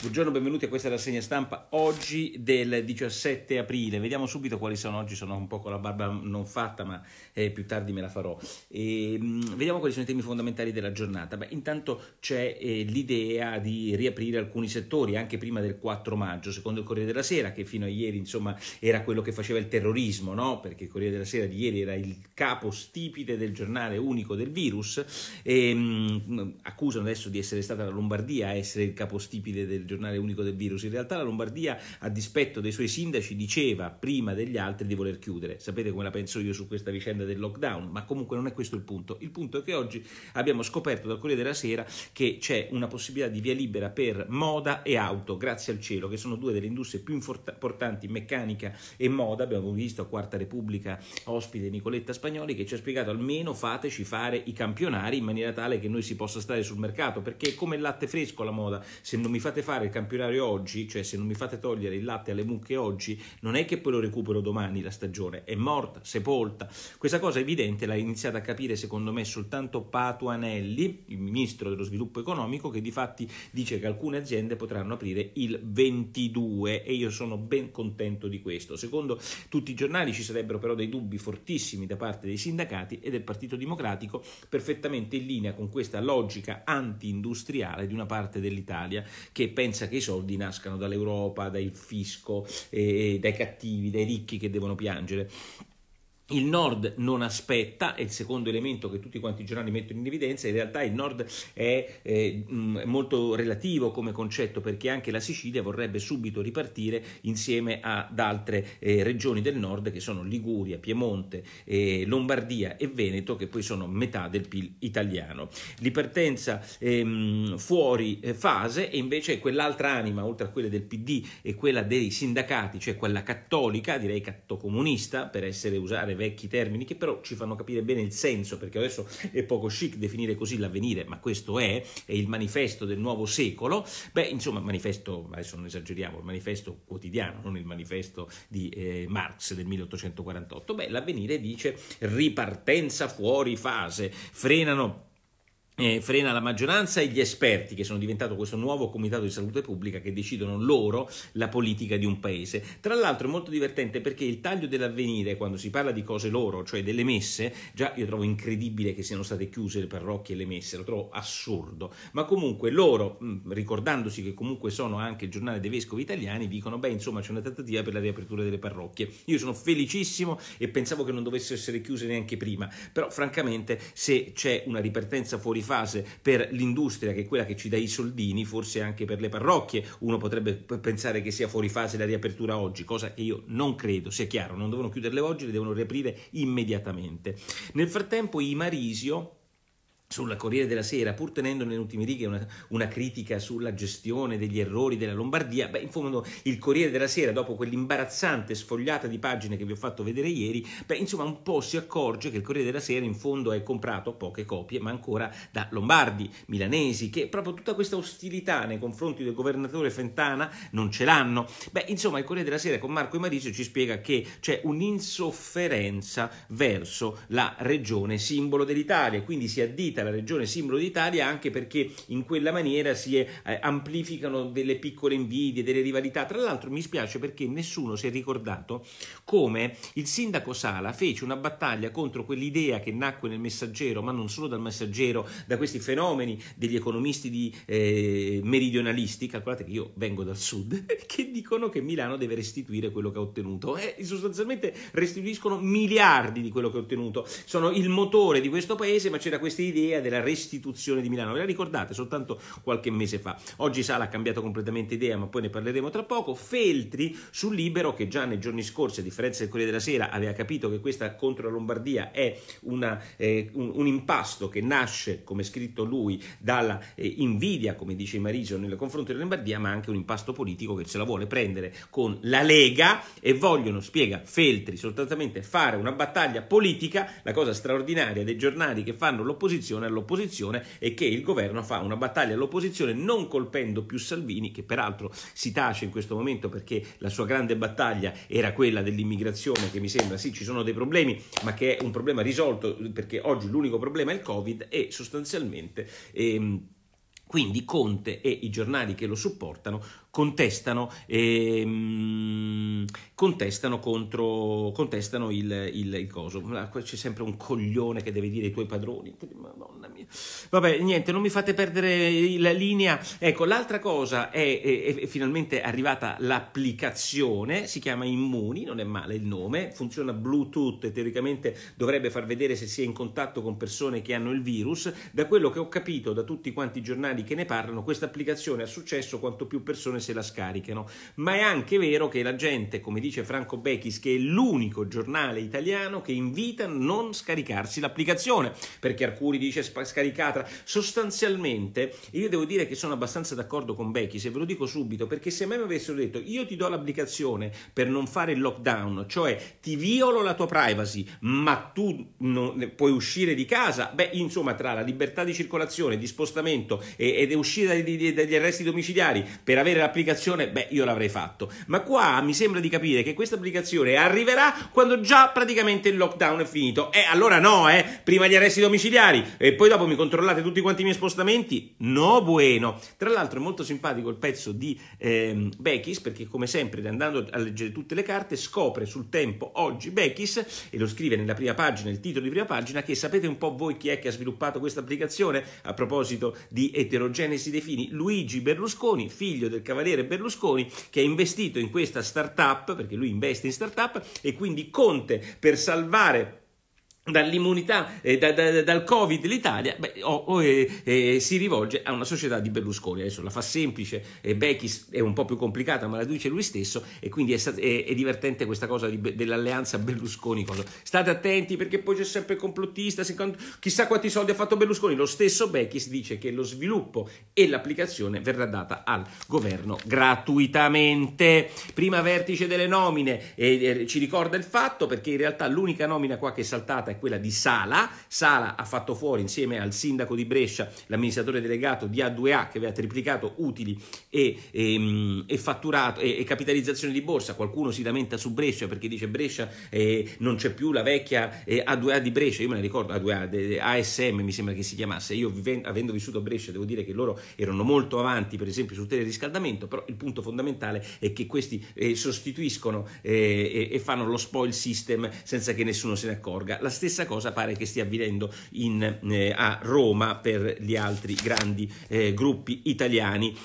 Buongiorno, benvenuti a questa rassegna stampa oggi del 17 aprile. Vediamo subito quali sono oggi, sono un po' con la barba non fatta, ma eh, più tardi me la farò. E, ehm, mh, vediamo quali sono i temi fondamentali della giornata. Beh, intanto c'è eh, l'idea di riaprire alcuni settori anche prima del 4 maggio, secondo il Corriere della Sera, che fino a ieri, insomma, era quello che faceva il terrorismo, no? Perché il Corriere della Sera di ieri era il capo stipite del giornale unico del virus e ehm, mh, accusano adesso di essere stata la Lombardia a essere il capo stipite del giornale unico del virus. In realtà la Lombardia, a dispetto dei suoi sindaci, diceva prima degli altri di voler chiudere. Sapete come la penso io su questa vicenda del lockdown, ma comunque non è questo il punto. Il punto è che oggi abbiamo scoperto dal Corriere della Sera che c'è una possibilità di via libera per moda e auto, grazie al cielo, che sono due delle industrie più importanti, meccanica e moda. Abbiamo visto a Quarta Repubblica ospite Nicoletta Spagnoli che ci ha spiegato almeno fateci fare i campionari in maniera tale che noi si possa stare sul mercato, perché è come il latte fresco la moda, se non mi fate fare fare il campionario oggi, cioè se non mi fate togliere il latte alle mucche oggi, non è che poi lo recupero domani la stagione, è morta, sepolta. Questa cosa evidente l'ha iniziata a capire secondo me soltanto Patuanelli, il ministro dello sviluppo economico, che di fatti dice che alcune aziende potranno aprire il 22 e io sono ben contento di questo. Secondo tutti i giornali ci sarebbero però dei dubbi fortissimi da parte dei sindacati e del Partito Democratico, perfettamente in linea con questa logica anti-industriale di una parte dell'Italia che pensa pensa che i soldi nascano dall'Europa, dal fisco, eh, eh dai cattivi, dai ricchi che devono piangere. Il nord non aspetta, è il secondo elemento che tutti quanti i giornali mettono in evidenza, in realtà il nord è eh, mm, molto relativo come concetto perché anche la Sicilia vorrebbe subito ripartire insieme ad altre eh, regioni del nord che sono Liguria, Piemonte, eh, Lombardia e Veneto che poi sono metà del PIL italiano. Ripartenza ehm, fuori eh, fase e invece quell'altra anima, oltre a quella del PD e quella dei sindacati, cioè quella cattolica, direi cattocomunista per essere usare vecchi termini che però ci fanno capire bene il senso, perché adesso è poco chic definire così l'avvenire, ma questo è, è il manifesto del nuovo secolo, beh insomma manifesto, adesso non esageriamo, il manifesto quotidiano, non il manifesto di eh, Marx del 1848, beh l'avvenire dice ripartenza fuori fase, frenano eh, frena la maggioranza e gli esperti che sono diventato questo nuovo comitato di salute pubblica che decidono loro la politica di un paese. Tra l'altro è molto divertente perché il taglio dell'avvenire quando si parla di cose loro, cioè delle messe, già io trovo incredibile che siano state chiuse le parrocchie e le messe, lo trovo assurdo, ma comunque loro, mm, ricordandosi che comunque sono anche il giornale dei vescovi italiani, dicono beh insomma c'è una trattativa per la riapertura delle parrocchie. Io sono felicissimo e pensavo che non dovessero essere chiuse neanche prima, però francamente se c'è una ripartenza fuori fase per l'industria, che è quella che ci dà i soldini, forse anche per le parrocchie. Uno potrebbe pensare che sia fuori fase la riapertura oggi, cosa che io non credo, sia chiaro, non devono chiuderle oggi, le devono riaprire immediatamente. Nel frattempo i Marisio sulla Corriere della Sera, pur tenendo nelle ultime righe una, una, critica sulla gestione degli errori della Lombardia, beh, in fondo il Corriere della Sera, dopo quell'imbarazzante sfogliata di pagine che vi ho fatto vedere ieri, beh, insomma, un po' si accorge che il Corriere della Sera in fondo è comprato poche copie, ma ancora da lombardi, milanesi, che proprio tutta questa ostilità nei confronti del governatore Fentana non ce l'hanno. Beh, insomma, il Corriere della Sera con Marco Emadizio ci spiega che c'è un'insofferenza verso la regione simbolo dell'Italia, quindi si addita detta la regione simbolo d'Italia anche perché in quella maniera si eh, amplificano delle piccole invidie, delle rivalità. Tra l'altro mi spiace perché nessuno si è ricordato come il sindaco Sala fece una battaglia contro quell'idea che nacque nel messaggero, ma non solo dal messaggero, da questi fenomeni degli economisti di, eh, meridionalisti, calcolate che io vengo dal sud, che dicono che Milano deve restituire quello che ha ottenuto. Eh, sostanzialmente restituiscono miliardi di quello che ha ottenuto. Sono il motore di questo paese, ma c'era questa idea idea della restituzione di Milano. Ve la ricordate soltanto qualche mese fa. Oggi Sala ha cambiato completamente idea, ma poi ne parleremo tra poco. Feltri su Libero, che già nei giorni scorsi, a differenza del Corriere della Sera, aveva capito che questa contro la Lombardia è una, eh, un, un, impasto che nasce, come scritto lui, dalla eh, invidia, come dice Marisio, nel confronto della Lombardia, ma anche un impasto politico che se la vuole prendere con la Lega e vogliono, spiega Feltri, soltanto fare una battaglia politica, la cosa straordinaria dei giornali che fanno l'opposizione un'occasione all'opposizione e che il governo fa una battaglia all'opposizione non colpendo più Salvini, che peraltro si tace in questo momento perché la sua grande battaglia era quella dell'immigrazione, che mi sembra sì ci sono dei problemi, ma che è un problema risolto perché oggi l'unico problema è il Covid e sostanzialmente... Ehm, quindi Conte e i giornali che lo supportano contestano, ehm, contestano, contro, contestano il, il, il, coso. C'è sempre un coglione che deve dire i tuoi padroni. Madonna mia. Vabbè, niente, non mi fate perdere la linea. Ecco, l'altra cosa è, è, è finalmente arrivata l'applicazione, si chiama Immuni, non è male il nome, funziona Bluetooth e teoricamente dovrebbe far vedere se si è in contatto con persone che hanno il virus. Da quello che ho capito da tutti quanti i giornali che ne parlano, questa applicazione ha successo quanto più persone persone se la scarichino, ma è anche vero che la gente, come dice Franco Bechis, che è l'unico giornale italiano che invita a non scaricarsi l'applicazione, perché Arcuri dice scaricatela. Sostanzialmente io devo dire che sono abbastanza d'accordo con Bechis e ve lo dico subito, perché se a me mi avessero detto io ti do l'applicazione per non fare il lockdown, cioè ti violo la tua privacy, ma tu non, puoi uscire di casa, beh insomma tra la libertà di circolazione, di spostamento ed uscire dagli, dagli arresti domiciliari per avere la l'applicazione, beh, io l'avrei fatto. Ma qua mi sembra di capire che questa applicazione arriverà quando già praticamente il lockdown è finito. E eh, allora no, eh, prima gli arresti domiciliari e poi dopo mi controllate tutti quanti i miei spostamenti? No, bueno. Tra l'altro è molto simpatico il pezzo di ehm, Bechis perché come sempre andando a leggere tutte le carte scopre sul tempo oggi Bechis e lo scrive nella prima pagina, il titolo di prima pagina, che sapete un po' voi chi è che ha sviluppato questa applicazione a proposito di eterogenesi dei fini? Luigi Berlusconi, figlio del cavaliere valere Berlusconi che ha investito in questa startup, perché lui investe in startup, e quindi Conte per salvare dall'immunità, eh, da, da, dal Covid l'Italia, beh, o, o, eh, eh, si rivolge a una società di Berlusconi. Adesso la fa semplice, eh, Becchis è un po' più complicata, ma la dice lui stesso e quindi è, stat- è, è divertente questa cosa di, dell'alleanza Berlusconi. Cosa. State attenti perché poi c'è sempre il complottista, secondo, chissà quanti soldi ha fatto Berlusconi. Lo stesso Becchis dice che lo sviluppo e l'applicazione verrà data al governo gratuitamente. Prima vertice delle nomine eh, eh, ci ricorda il fatto perché in realtà l'unica nomina qua che è saltata è quella di Sala. Sala ha fatto fuori insieme al sindaco di Brescia l'amministratore delegato di A2A che aveva triplicato utili e, e, ehm, e fatturato e, e, capitalizzazione di borsa. Qualcuno si lamenta su Brescia perché dice Brescia eh, non c'è più la vecchia eh, A2A di Brescia. Io me la ricordo A2A, de, de, ASM mi sembra che si chiamasse. Io avendo vissuto Brescia devo dire che loro erano molto avanti per esempio sul teleriscaldamento, però il punto fondamentale è che questi eh, sostituiscono eh, e fanno lo spoil system senza che nessuno se ne accorga. La stessa cosa pare che stia avvenendo in, eh, a Roma per gli altri grandi eh, gruppi italiani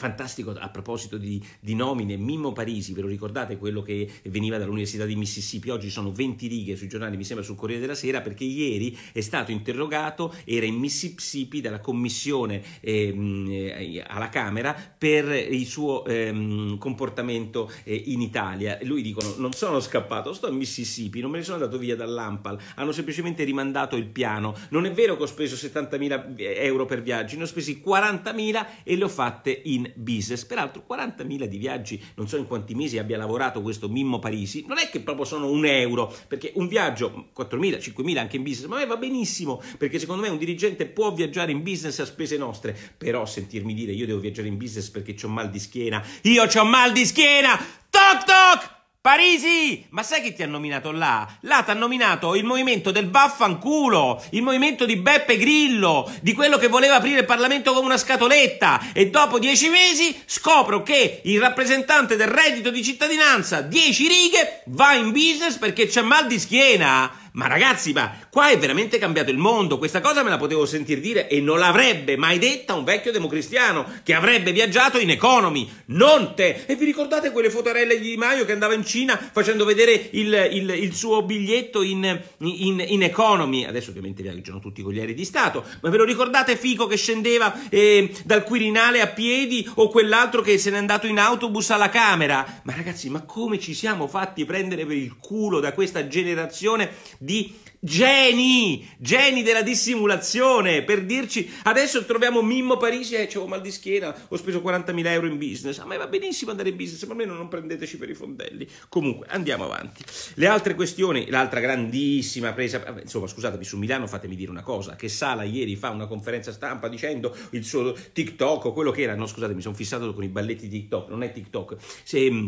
Fantastico a proposito di, di, nomine, Mimmo Parisi, ve lo ricordate quello che veniva dall'Università di Mississippi? Oggi sono 20 righe sui giornali, mi sembra sul Corriere della Sera, perché ieri è stato interrogato, era in Mississippi dalla commissione ehm, eh, alla Camera per il suo eh, comportamento eh, in Italia. Lui dicono: Non sono scappato, sto in Mississippi, non me ne sono andato via dall'Ampal, hanno semplicemente rimandato il piano. Non è vero che ho speso 70.000 eh, euro per viaggi, ne ho spesi 40.000 e le ho fatte in business. Peraltro 40.000 di viaggi, non so in quanti mesi abbia lavorato questo Mimmo Parisi, non è che proprio sono un euro, perché un viaggio, 4.000, 5.000 anche in business, ma a me va benissimo, perché secondo me un dirigente può viaggiare in business a spese nostre, però sentirmi dire io devo viaggiare in business perché ho mal di schiena, io ho mal di schiena, toc toc! Parisi! Ma sai chi ti ha nominato là? Là ti ha nominato il movimento del vaffanculo, il movimento di Beppe Grillo, di quello che voleva aprire il Parlamento come una scatoletta e dopo dieci mesi scopro che il rappresentante del reddito di cittadinanza, dieci righe, va in business perché c'è mal di schiena. Ma ragazzi, ma qua è veramente cambiato il mondo. Questa cosa me la potevo sentire dire e non l'avrebbe mai detta un vecchio democristiano che avrebbe viaggiato in economy, non te. E vi ricordate quelle fotarelle di Di Maio che andava in Cina facendo vedere il, il, il suo biglietto in, in, in, economy? Adesso ovviamente viaggiano tutti con gli aerei di Stato, ma ve lo ricordate Fico che scendeva eh, dal Quirinale a piedi o quell'altro che se n'è andato in autobus alla Camera? Ma ragazzi, ma come ci siamo fatti prendere per il culo da questa generazione di di geni, geni della dissimulazione, per dirci adesso troviamo Mimmo Parisi e eh, ho mal di schiena, ho speso 40.000 euro in business, ah, a me va benissimo andare in business, ma almeno non prendeteci per i fondelli. Comunque, andiamo avanti. Le altre questioni, l'altra grandissima presa, ah, insomma scusatemi, su Milano fatemi dire una cosa, che Sala ieri fa una conferenza stampa dicendo il suo TikTok o quello che era, no scusatemi, sono fissato con i balletti TikTok, non è TikTok, se mm,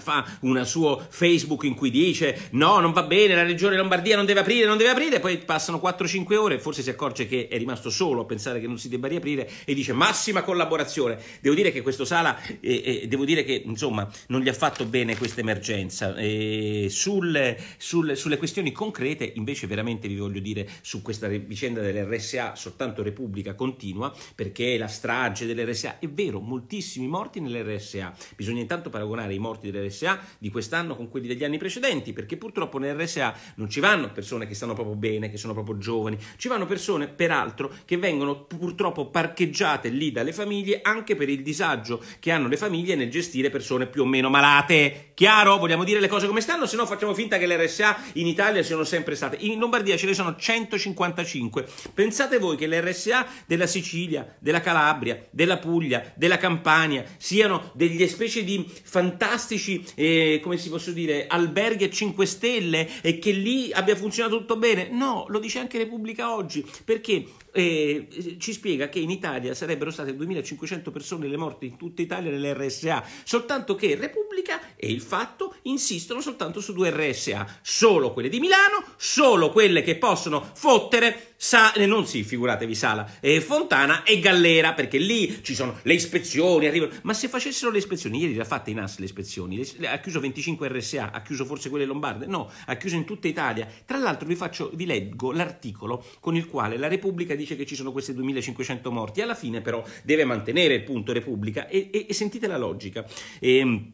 fa un suo Facebook in cui dice no, non va bene, la regione Lombardia non deve aprire, non deve aprire, poi passano 4-5 ore, forse si accorge che è rimasto solo a pensare che non si debba riaprire e dice massima collaborazione. Devo dire che questo Sala, eh, eh, devo dire che insomma non gli ha fatto bene questa emergenza. Eh, sul, sul, sulle questioni concrete invece veramente vi voglio dire su questa vicenda dell'RSA soltanto Repubblica continua perché la strage dell'RSA, è vero, moltissimi morti nell'RSA, bisogna intanto paragonare i morti dell'RSA RSA di quest'anno con quelli degli anni precedenti, perché purtroppo nel RSA non ci vanno persone che stanno proprio bene, che sono proprio giovani, ci vanno persone, peraltro, che vengono purtroppo parcheggiate lì dalle famiglie anche per il disagio che hanno le famiglie nel gestire persone più o meno malate. Chiaro? Vogliamo dire le cose come stanno, se no facciamo finta che le RSA in Italia siano sempre state. In Lombardia ce ne sono 155. Pensate voi che le RSA della Sicilia, della Calabria, della Puglia, della Campania siano delle specie di fantastici eh, come si posso dire, alberghi a 5 stelle e che lì abbia funzionato tutto bene. No, lo dice anche Repubblica oggi, perché eh, ci spiega che in Italia sarebbero state 2500 persone le morti in tutta Italia nell'RSA, soltanto che Repubblica e il fatto insistono soltanto su due RSA, solo quelle di Milano, solo quelle che possono fottere Sa- eh, non sì, figuratevi Sala, eh, Fontana e Gallera, perché lì ci sono le ispezioni, arrivano. Ma se facessero le ispezioni, ieri le ha fatte in AS le ispezioni, le, le, ha chiuso 25 RSA, ha chiuso forse quelle lombarde, no, ha chiuso in tutta Italia. Tra l'altro vi, faccio, vi leggo l'articolo con il quale la Repubblica dice dice che ci sono queste 2500 morti, alla fine però deve mantenere il punto Repubblica e, e, e sentite la logica. E, ehm,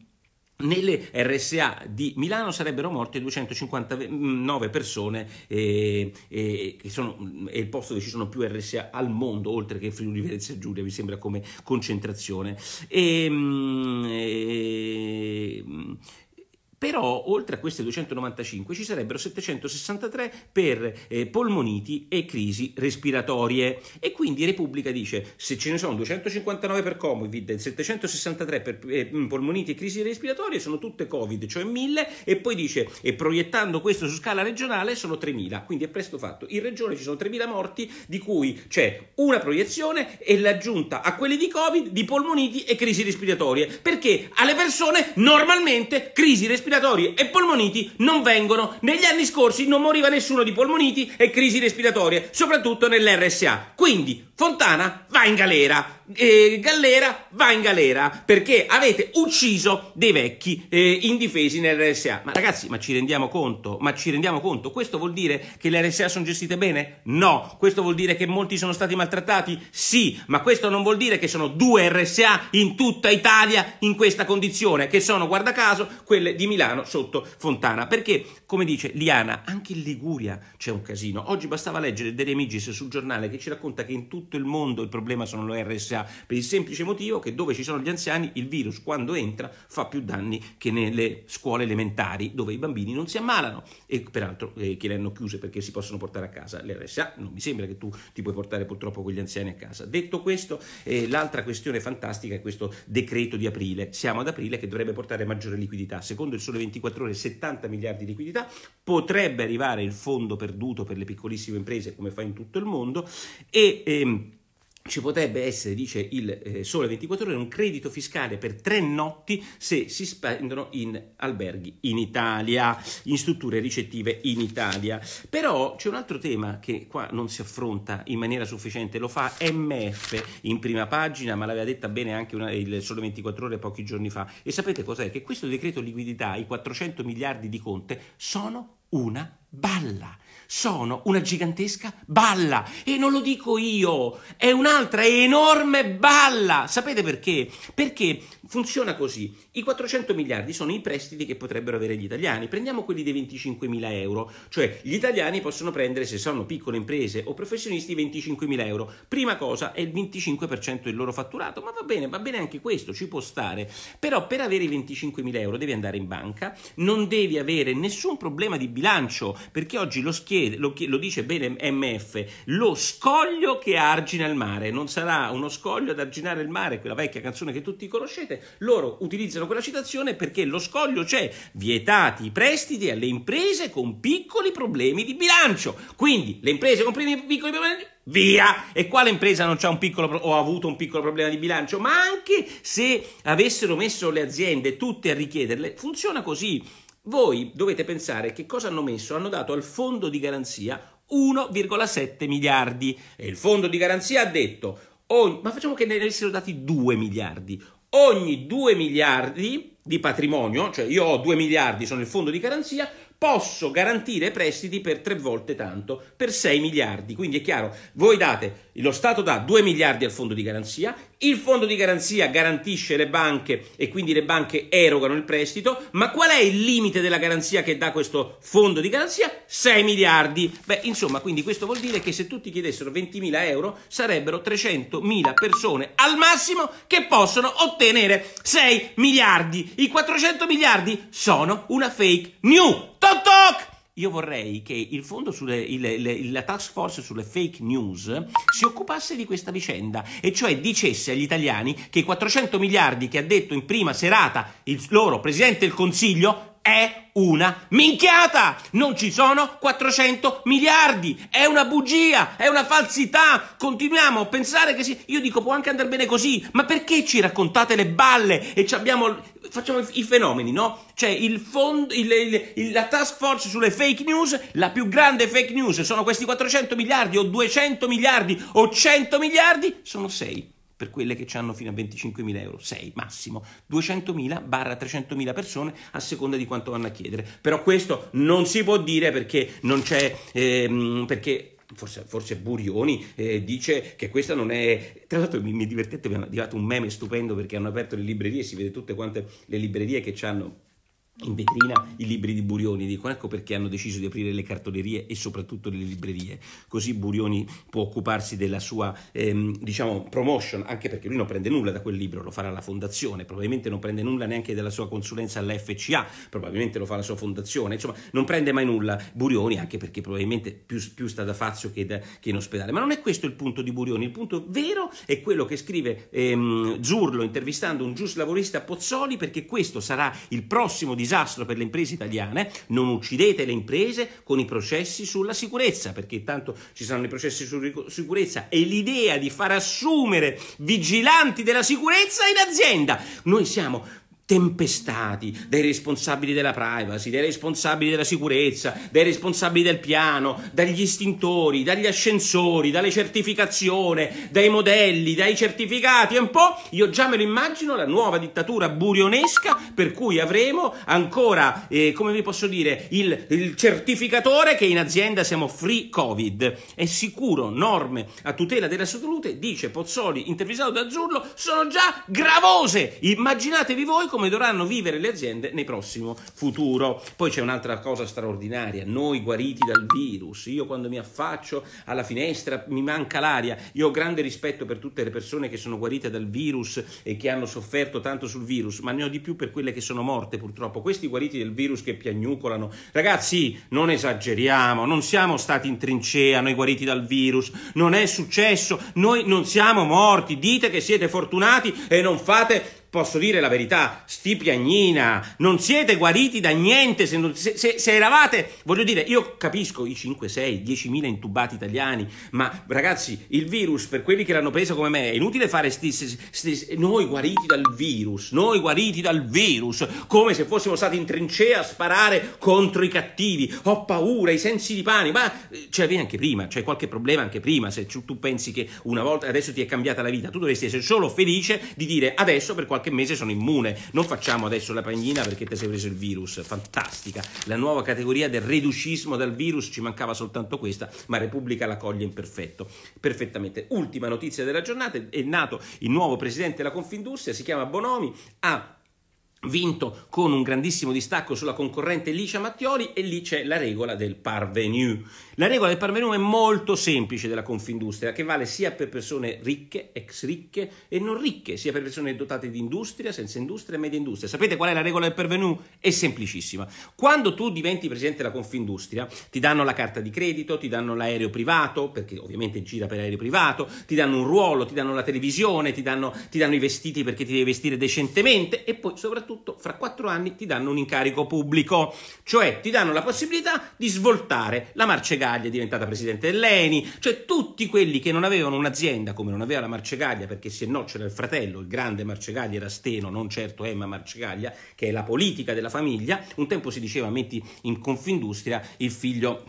nelle RSA di Milano sarebbero morte 259 persone, eh, e, eh, che sono, è il posto dove ci sono più RSA al mondo, oltre che Friuli Venezia Giulia, mi sembra come concentrazione. E, ehm, eh, però oltre a queste 295 ci sarebbero 763 per eh, polmoniti e crisi respiratorie e quindi Repubblica dice se ce ne sono 259 per Covid 763 per eh, mm, polmoniti e crisi respiratorie sono tutte Covid, cioè 1000 e poi dice e proiettando questo su scala regionale sono 3000, quindi è presto fatto. In regione ci sono 3000 morti di cui c'è una proiezione e l'aggiunta a quelli di Covid di polmoniti e crisi respiratorie, perché alle persone normalmente crisi respiratorie respiratori e polmoniti non vengono. Negli anni scorsi non moriva nessuno di polmoniti e crisi respiratorie, soprattutto nell'RSA. Quindi Fontana va in galera eh, Gallera va in galera perché avete ucciso dei vecchi eh, indifesi nell'RSA. Ma ragazzi, ma ci rendiamo conto? Ma ci rendiamo conto? Questo vuol dire che le RSA sono gestite bene? No. Questo vuol dire che molti sono stati maltrattati? Sì. Ma questo non vuol dire che sono due RSA in tutta Italia in questa condizione, che sono, guarda caso, quelle di Milano sotto Fontana. Perché, come dice Liana, anche in Liguria c'è un casino. Oggi bastava leggere Dere Migis sul giornale che ci racconta che in tutto il mondo il problema sono le RSA per il semplice motivo che dove ci sono gli anziani il virus quando entra fa più danni che nelle scuole elementari dove i bambini non si ammalano e peraltro eh, che le hanno chiuse perché si possono portare a casa le RSA, non mi sembra che tu ti puoi portare purtroppo con gli anziani a casa. Detto questo, eh, l'altra questione fantastica è questo decreto di aprile, siamo ad aprile che dovrebbe portare maggiore liquidità, secondo il sole 24 ore 70 miliardi di liquidità, potrebbe arrivare il fondo perduto per le piccolissime imprese come fa in tutto il mondo e ehm, ci potrebbe essere, dice il eh, Sole 24 Ore, un credito fiscale per tre notti se si spendono in alberghi in Italia, in strutture ricettive in Italia. Però c'è un altro tema che qua non si affronta in maniera sufficiente, lo fa MF in prima pagina, ma l'aveva detta bene anche una, il Sole 24 Ore pochi giorni fa. E sapete cos'è? Che questo decreto liquidità, i 400 miliardi di Conte, sono una balla. Sono una gigantesca balla e non lo dico io, è un'altra enorme balla. Sapete perché? Perché funziona così. I 400 miliardi sono i prestiti che potrebbero avere gli italiani. Prendiamo quelli dei 25 mila euro, cioè gli italiani possono prendere, se sono piccole imprese o professionisti, 25 mila euro. Prima cosa è il 25% del loro fatturato, ma va bene, va bene anche questo, ci può stare. Però per avere i 25 mila euro devi andare in banca, non devi avere nessun problema di bilancio perché oggi lo, schiede, lo, lo dice bene MF, lo scoglio che argina il mare, non sarà uno scoglio ad arginare il mare, quella vecchia canzone che tutti conoscete, loro utilizzano quella citazione perché lo scoglio c'è, vietati i prestiti alle imprese con piccoli problemi di bilancio, quindi le imprese con piccoli problemi di bilancio, via! E quale impresa non ha un piccolo o ha avuto un piccolo problema di bilancio? Ma anche se avessero messo le aziende tutte a richiederle, funziona così voi dovete pensare che cosa hanno messo? Hanno dato al fondo di garanzia 1,7 miliardi e il fondo di garanzia ha detto, ogni, ma facciamo che ne avessero dati 2 miliardi, ogni 2 miliardi di patrimonio, cioè io ho 2 miliardi, sono il fondo di garanzia, posso garantire prestiti per tre volte tanto, per 6 miliardi. Quindi è chiaro, voi date, lo Stato dà 2 miliardi al fondo di garanzia, il fondo di garanzia garantisce le banche e quindi le banche erogano il prestito, ma qual è il limite della garanzia che dà questo fondo di garanzia? 6 miliardi. Beh, insomma, quindi questo vuol dire che se tutti chiedessero 20.000 euro sarebbero 300.000 persone al massimo che possono ottenere 6 miliardi. I 400 miliardi sono una fake news. Toc toc! Io vorrei che il fondo, sulle, il, il, la task force sulle fake news si occupasse di questa vicenda e cioè dicesse agli italiani che i 400 miliardi che ha detto in prima serata il loro presidente del consiglio è una minchiata! Non ci sono 400 miliardi! È una bugia! È una falsità! Continuiamo a pensare che sì. Io dico, può anche andare bene così, ma perché ci raccontate le balle e abbiamo, Facciamo i fenomeni, no? Cioè, il fondo, il, il, il, la task force sulle fake news, la più grande fake news sono questi 400 miliardi o 200 miliardi o 100 miliardi, sono 6 per quelle che hanno fino a 25.000 euro, 6 massimo, 200.000 barra 300.000 persone a seconda di quanto vanno a chiedere. Però questo non si può dire perché non c'è, ehm, perché Forse, forse, Burioni eh, dice che questa non è tra l'altro mi, mi divertete mi hanno arrivato un meme stupendo perché hanno aperto le librerie si vede tutte quante le librerie che ci hanno in vetrina i libri di Burioni, dicono ecco perché hanno deciso di aprire le cartolerie e soprattutto le librerie, così Burioni può occuparsi della sua ehm, diciamo promotion, anche perché lui non prende nulla da quel libro, lo farà la fondazione, probabilmente non prende nulla neanche della sua consulenza alla FCA, probabilmente lo fa la sua fondazione, insomma non prende mai nulla Burioni anche perché probabilmente più, più sta da Fazio che, da, che, in ospedale, ma non è questo il punto di Burioni, il punto vero è quello che scrive ehm, Zurlo intervistando un giuslavorista Pozzoli perché questo sarà il prossimo di disastro per le imprese italiane, non uccidete le imprese con i processi sulla sicurezza, perché tanto ci saranno i processi sulla sicurezza e l'idea di far assumere vigilanti della sicurezza in azienda. Noi siamo tempestati dai responsabili della privacy, dai responsabili della sicurezza, dai responsabili del piano, dagli istintori, dagli ascensori, dalle certificazioni, dai modelli, dai certificati, e un po' io già me lo immagino la nuova dittatura burionesca per cui avremo ancora, eh, come vi posso dire, il, il certificatore che in azienda siamo free covid, è sicuro, norme a tutela della salute, dice Pozzoli intervistato da Azzurlo, sono già gravose, immaginatevi voi come dovranno vivere le aziende nel prossimo futuro. Poi c'è un'altra cosa straordinaria, noi guariti dal virus, io quando mi affaccio alla finestra mi manca l'aria, io ho grande rispetto per tutte le persone che sono guarite dal virus e che hanno sofferto tanto sul virus, ma ne ho di più per quelle che sono morte purtroppo, questi guariti del virus che piagnucolano, ragazzi non esageriamo, non siamo stati in trincea noi guariti dal virus, non è successo, noi non siamo morti, dite che siete fortunati e non fate Posso dire la verità, sti piagnina, non siete guariti da niente se, non, se, se, se eravate, voglio dire, io capisco i 5, 6, 10.000 intubati italiani, ma ragazzi, il virus, per quelli che l'hanno preso come me, è inutile fare sti, sti, sti, noi guariti dal virus, noi guariti dal virus, come se fossimo stati in trincea a sparare contro i cattivi, ho paura, i sensi di pane, ma ce cioè, l'avevi anche prima, c'è qualche problema anche prima, se tu pensi che una volta adesso ti è cambiata la vita, tu dovresti essere solo felice di dire adesso per qualche qualche mese sono immune. Non facciamo adesso la pagnina perché ti sei preso il virus, fantastica. La nuova categoria del reducismo dal virus, ci mancava soltanto questa, ma Repubblica la coglie imperfetto, perfettamente. Ultima notizia della giornata, è nato il nuovo presidente della Confindustria, si chiama Bonomi, ha vinto con un grandissimo distacco sulla concorrente Licia Mattioli e lì c'è la regola del parvenu. La regola del parvenu è molto semplice della Confindustria, che vale sia per persone ricche, ex ricche e non ricche, sia per persone dotate di industria, senza industria e media industria. Sapete qual è la regola del parvenu? È semplicissima. Quando tu diventi presidente della Confindustria, ti danno la carta di credito, ti danno l'aereo privato, perché ovviamente gira per aereo privato, ti danno un ruolo, ti danno la televisione, ti danno, ti danno i vestiti perché ti devi vestire decentemente e poi soprattutto soprattutto fra quattro anni ti danno un incarico pubblico, cioè ti danno la possibilità di svoltare. La Marcegaglia è diventata presidente dell'ENI, cioè tutti quelli che non avevano un'azienda come non aveva la Marcegaglia, perché se no c'era il fratello, il grande Marcegaglia era Steno, non certo Emma Marcegaglia, che è la politica della famiglia, un tempo si diceva metti in Confindustria il figlio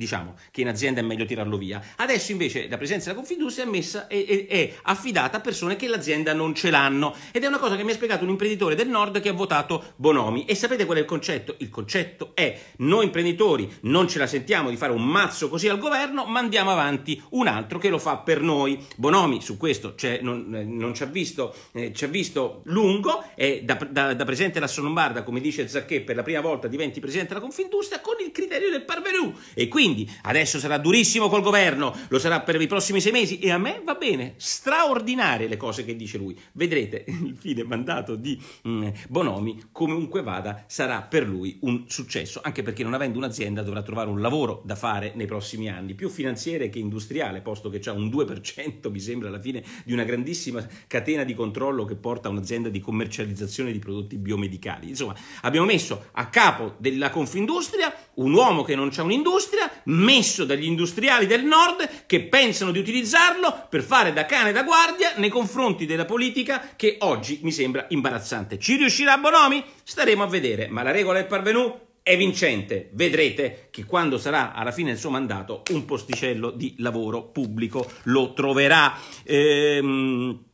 diciamo che in azienda è meglio tirarlo via. Adesso invece la presenza della Confindustria è, messa, è, è, è, affidata a persone che l'azienda non ce l'hanno ed è una cosa che mi ha spiegato un imprenditore del nord che ha votato Bonomi e sapete qual è il concetto? Il concetto è noi imprenditori non ce la sentiamo di fare un mazzo così al governo ma andiamo avanti un altro che lo fa per noi. Bonomi su questo non, eh, non, ci ha visto, eh, visto lungo, è da, da, da presidente della Sonombarda come dice Zacchè per la prima volta diventi presidente della Confindustria con il criterio del parvenu e quindi quindi adesso sarà durissimo col governo, lo sarà per i prossimi sei mesi e a me va bene, straordinarie le cose che dice lui. Vedrete il fine mandato di mm, Bonomi, comunque vada, sarà per lui un successo, anche perché non avendo un'azienda dovrà trovare un lavoro da fare nei prossimi anni, più finanziere che industriale, posto che c'è un 2% mi sembra alla fine di una grandissima catena di controllo che porta a un'azienda di commercializzazione di prodotti biomedicali. Insomma, abbiamo messo a capo della Confindustria un uomo che non c'è un'industria messo dagli industriali del nord che pensano di utilizzarlo per fare da cane da guardia nei confronti della politica che oggi mi sembra imbarazzante. Ci riuscirà Bonomi? Staremo a vedere, ma la regola è parvenuta è vincente. Vedrete che quando sarà alla fine del suo mandato un posticello di lavoro pubblico lo troverà. Ehm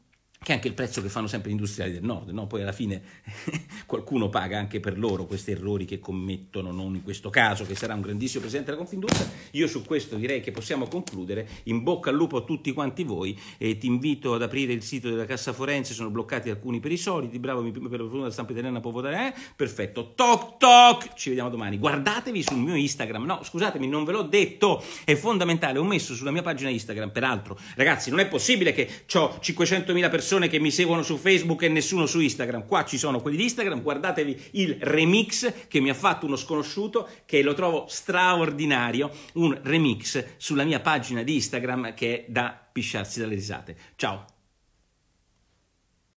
che è anche il prezzo che fanno sempre gli industriali del nord, no? poi alla fine qualcuno paga anche per loro questi errori che commettono, non in questo caso che sarà un grandissimo presidente della Confindustria, io su questo direi che possiamo concludere, in bocca al lupo a tutti quanti voi e ti invito ad aprire il sito della Cassa Forense, sono bloccati alcuni per i soliti, bravo mi per la fortuna la stampa italiana può votare, eh? perfetto, toc toc, ci vediamo domani, guardatevi sul mio Instagram, no scusatemi non ve l'ho detto, è fondamentale, ho messo sulla mia pagina Instagram, peraltro ragazzi non è possibile che ho 500.000 persone persone che mi seguono su Facebook e nessuno su Instagram. Qua ci sono quelli di Instagram, guardatevi il remix che mi ha fatto uno sconosciuto che lo trovo straordinario, un remix sulla mia pagina di Instagram che è da pisciarsi dalle risate. Ciao!